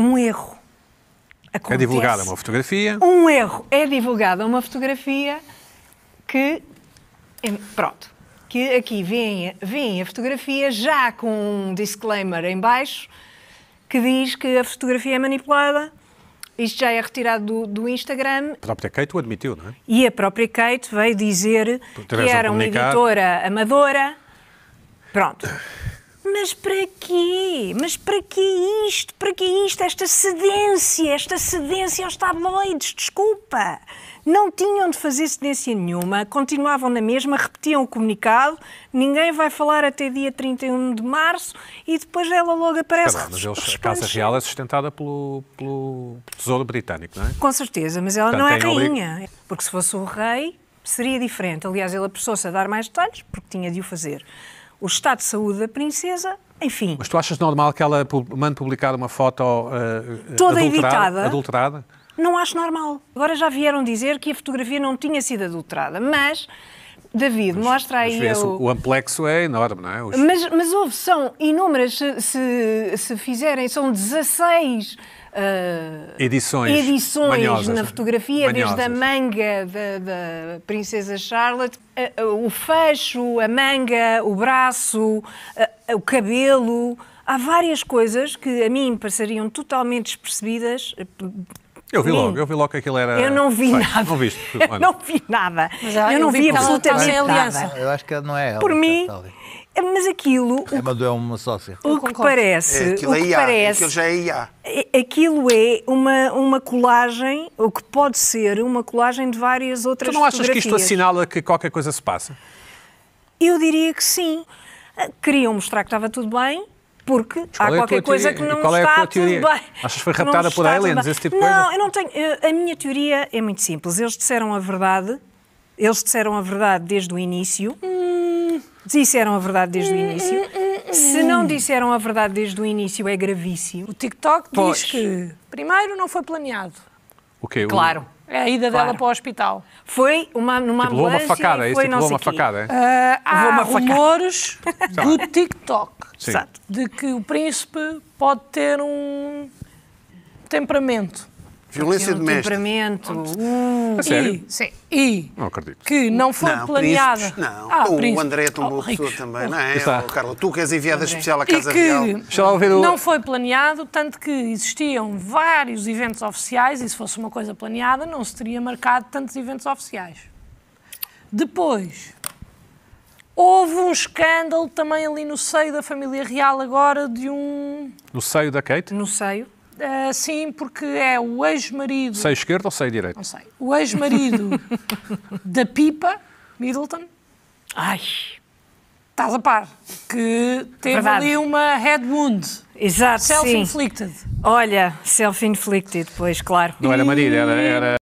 um erro. Acontece. É divulgada uma fotografia. Um erro. É divulgada uma fotografia que. Pronto. Que aqui vem, vem a fotografia já com um disclaimer em baixo que diz que a fotografia é manipulada. Isto já é retirado do, do Instagram. A própria Kate o admitiu, não é? E a própria Kate veio dizer que era uma editora amadora. Pronto. Mas para quê? Mas para que isto? Para que isto? Esta cedência, esta cedência aos tabloides, desculpa. Não tinham de fazer cedência nenhuma, continuavam na mesma, repetiam o comunicado, ninguém vai falar até dia 31 de março e depois ela logo aparece. Espera, mas eles, a Casa Real é sustentada pelo, pelo Tesouro Britânico, não é? Com certeza, mas ela Portanto, não é rainha. Porque se fosse o rei, seria diferente. Aliás, ele apressou-se a dar mais detalhes porque tinha de o fazer o estado de saúde da princesa enfim. Mas tu achas normal que ela mande publicar uma foto uh, toda adulterada, adulterada? Não acho normal. Agora já vieram dizer que a fotografia não tinha sido adulterada, mas David, mas, mostra aí. Mas o... o amplexo é enorme, não é? Os... Mas, mas houve, são inúmeras, se, se, se fizerem, são 16 uh, ah, edições, edições manhosas, na é? fotografia, manhosas. desde a manga da, da Princesa Charlotte, uh, uh, o fecho, a manga, o braço, o cabelo. Há várias coisas que a mim passariam totalmente despercebidas eu vi Sim. Hum. logo, eu vi logo que aquilo era. Eu não vi nada. Não viste? Eu não vi nada. eu, eu não vi, vi tá absolutamente nada. Eu acho que não é ela. Por mim. Mas aquilo. É, mas é uma sócia. O que parece. É, aquilo, o é que é IA, parece aquilo já é IA. É, aquilo é uma, uma colagem, o que pode ser uma colagem de várias outras Tu não achas que isto assinala que qualquer coisa se passa? Eu diria que sim. Ah, queriam mostrar que estava tudo bem, porque há é qualquer coisa que não qual é está tudo bem. Achas que foi raptada por aliens, esse tipo de coisa? Não, eu não tenho. A minha teoria é muito simples. Eles disseram a verdade, eles disseram a verdade desde o início. Disseram a verdade desde o início. Se não disseram a verdade desde o início, é gravíssimo. O TikTok diz que primeiro não foi planeado. O quê? Claro. É a ida dela para o hospital. Foi uma, numa tipo, ambulância uma facada, é e foi tipo, não uma facada, uh, Há uma rumores do TikTok Sim. de que o príncipe pode ter um temperamento. Violência um doméstica. Temperamento. Uh, a sério? E, sim, e não acredito. que não foi planeada. não, ah, o André é tão boa oh, pessoa também, não é? Está. Oh, Carla, tu que és enviada André. especial à Casa e que Real. não foi planeado, tanto que existiam vários eventos oficiais e se fosse uma coisa planeada não se teria marcado tantos eventos oficiais. Depois, Houve um escândalo também ali no seio da família real agora de um. No seio da Kate? No seio. Uh, sim, porque é o ex-marido. Sei esquerda ou sei direita? Não sei. O ex-marido da Pipa, Middleton. Ai. Estás a par. Que teve Verdade. ali uma head wound. Exato. Self-inflicted. Olha, self-inflicted, pois, claro. Não era marido, era... era...